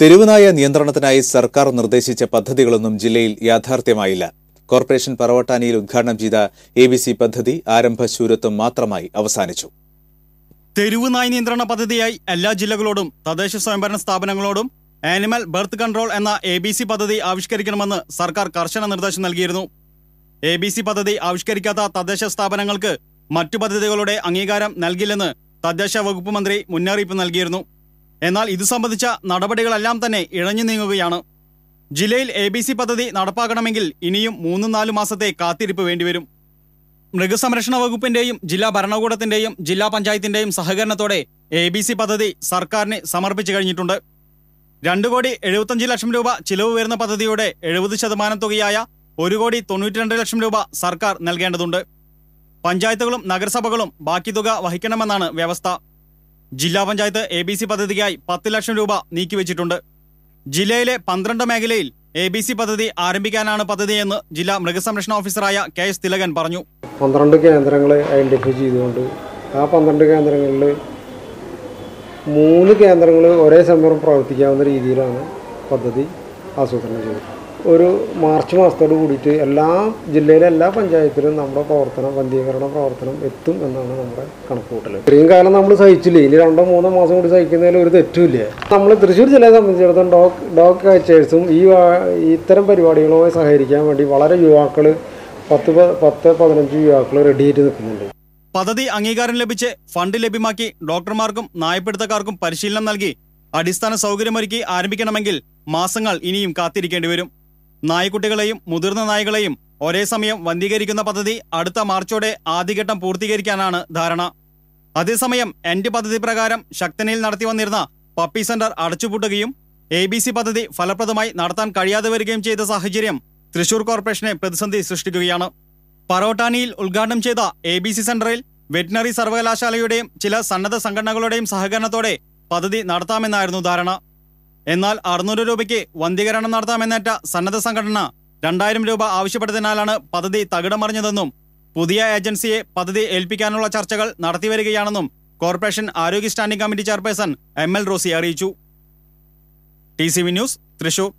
തെരുവുനായ നിയന്ത്രണത്തിനായി സർക്കാർ നിർദ്ദേശിച്ച പദ്ധതികളൊന്നും ജില്ലയിൽ യാഥാർത്ഥ്യമായില്ല കോർപ്പറേഷൻ പറവട്ടാനിയിൽ ഉദ്ഘാടനം ചെയ്ത എ ബി സി പദ്ധതി ആരംഭ ശൂരത്വം മാത്രമായി അവസാനിച്ചു തെരുവുനായ നിയന്ത്രണ പദ്ധതിയായി എല്ലാ ജില്ലകളോടും തദ്ദേശ സ്വയംഭരണ സ്ഥാപനങ്ങളോടും ആനിമൽ ബർത്ത് കൺട്രോൾ എന്ന എ ബി സി പദ്ധതി ആവിഷ്കരിക്കണമെന്ന് സർക്കാർ കർശന നിർദ്ദേശം നൽകിയിരുന്നു എ ബി സി പദ്ധതി ആവിഷ്കരിക്കാത്ത തദ്ദേശ സ്ഥാപനങ്ങൾക്ക് മറ്റു പദ്ധതികളുടെ അംഗീകാരം നൽകില്ലെന്ന് തദ്ദേശ വകുപ്പ് മന്ത്രി മുന്നറിയിപ്പ് നൽകിയിരുന്നു എന്നാൽ ഇത് സംബന്ധിച്ച നടപടികളെല്ലാം തന്നെ ഇഴഞ്ഞു നീങ്ങുകയാണ് ജില്ലയിൽ എ ബി സി പദ്ധതി നടപ്പാക്കണമെങ്കിൽ ഇനിയും മൂന്നും നാലു മാസത്തെ കാത്തിരിപ്പ് വേണ്ടിവരും മൃഗസംരക്ഷണ വകുപ്പിന്റെയും ജില്ലാ ഭരണകൂടത്തിന്റെയും ജില്ലാ പഞ്ചായത്തിന്റെയും സഹകരണത്തോടെ എ ബി സി പദ്ധതി സർക്കാരിന് സമർപ്പിച്ചു കഴിഞ്ഞിട്ടുണ്ട് രണ്ടു കോടി എഴുപത്തഞ്ച് ലക്ഷം രൂപ ചിലവ് വരുന്ന പദ്ധതിയുടെ എഴുപത് ശതമാനം തുകയായ ഒരു കോടി തൊണ്ണൂറ്റിരണ്ട് ലക്ഷം രൂപ സർക്കാർ നൽകേണ്ടതുണ്ട് പഞ്ചായത്തുകളും നഗരസഭകളും ബാക്കി തുക വഹിക്കണമെന്നാണ് വ്യവസ്ഥ ജില്ലാ പഞ്ചായത്ത് എ ബി സി പദ്ധതിക്കായി പത്ത് ലക്ഷം രൂപ നീക്കിവെച്ചിട്ടുണ്ട് ജില്ലയിലെ പന്ത്രണ്ട് മേഖലയിൽ എ ബി സി പദ്ധതി ആരംഭിക്കാനാണ് പദ്ധതിയെന്ന് ജില്ലാ മൃഗസംരക്ഷണ ഓഫീസറായ കെ എസ് തിലകൻ പറഞ്ഞു പന്ത്രണ്ട് കേന്ദ്രങ്ങളെ ഐഡന്റിഫൈ ചെയ്തുകൊണ്ട് ആ പന്ത്രണ്ട് കേന്ദ്രങ്ങളിൽ മൂന്ന് കേന്ദ്രങ്ങൾ ഒരേ സമയം പ്രവർത്തിക്കാവുന്ന രീതിയിലാണ് പദ്ധതി ആസൂത്രണം ചെയ്തത് ഒരു മാർച്ച് മാസത്തോട് കൂടിയിട്ട് എല്ലാ ജില്ലയിലെ എല്ലാ പഞ്ചായത്തിലും നമ്മുടെ പ്രവർത്തനം വന്ധീകരണ പ്രവർത്തനം എത്തും എന്നാണ് നമ്മുടെ കണക്കുകൂട്ടൽ ഇത്രയും കാലം നമ്മൾ സഹിച്ചില്ലേ ഇനി രണ്ടോ മൂന്നോ മാസം കൂടി സഹിക്കുന്നതിൽ ഒരു തെറ്റുമില്ല നമ്മൾ തൃശ്ശൂർ ജില്ലയെ സംബന്ധിച്ചിടത്തോളം ഡോക് ഡോഗ് കാഴ്ചേഴ്സും ഈ ഇത്തരം പരിപാടികളുമായി സഹകരിക്കാൻ വേണ്ടി വളരെ യുവാക്കൾ പത്ത് പത്ത് പതിനഞ്ച് യുവാക്കൾ റെഡിയായിട്ട് നിൽക്കുന്നുണ്ട് പദ്ധതി അംഗീകാരം ലഭിച്ച് ഫണ്ട് ലഭ്യമാക്കി ഡോക്ടർമാർക്കും നായപ്പെടുത്തക്കാർക്കും പരിശീലനം നൽകി അടിസ്ഥാന സൗകര്യമൊരുക്കി ആരംഭിക്കണമെങ്കിൽ മാസങ്ങൾ ഇനിയും കാത്തിരിക്കേണ്ടി വരും നായ്ക്കുട്ടികളെയും മുതിർന്ന നായ്കളെയും ഒരേ സമയം വന്ധീകരിക്കുന്ന പദ്ധതി അടുത്ത മാർച്ചോടെ ആദ്യഘട്ടം പൂർത്തീകരിക്കാനാണ് ധാരണ അതേസമയം എൻഡി പദ്ധതി പ്രകാരം ശക്തനയിൽ നടത്തി വന്നിരുന്ന പപ്പി സെന്റർ അടച്ചുപൂട്ടുകയും എ ബി സി പദ്ധതി ഫലപ്രദമായി നടത്താൻ കഴിയാതെ വരികയും ചെയ്ത സാഹചര്യം തൃശൂർ കോർപ്പറേഷനെ പ്രതിസന്ധി സൃഷ്ടിക്കുകയാണ് പറോട്ടാനിയിൽ ഉദ്ഘാടനം ചെയ്ത എ ബി സി സെന്ററിൽ വെറ്റിനറി സർവകലാശാലയുടെയും ചില സന്നദ്ധ സംഘടനകളുടെയും സഹകരണത്തോടെ പദ്ധതി നടത്താമെന്നായിരുന്നു ധാരണ എന്നാൽ അറുന്നൂറ് രൂപയ്ക്ക് വന്ധീകരണം നടത്താമെന്നേറ്റ സന്നദ്ധ സംഘടന രണ്ടായിരം രൂപ ആവശ്യപ്പെട്ടതിനാലാണ് പദ്ധതി തകിടം മറിഞ്ഞതെന്നും പുതിയ ഏജൻസിയെ പദ്ധതി ഏൽപ്പിക്കാനുള്ള ചർച്ചകൾ നടത്തിവരികയാണെന്നും കോർപ്പറേഷൻ ആരോഗ്യ standing committee chairperson M L Rosy അറിയിച്ചു T C V news Thrissur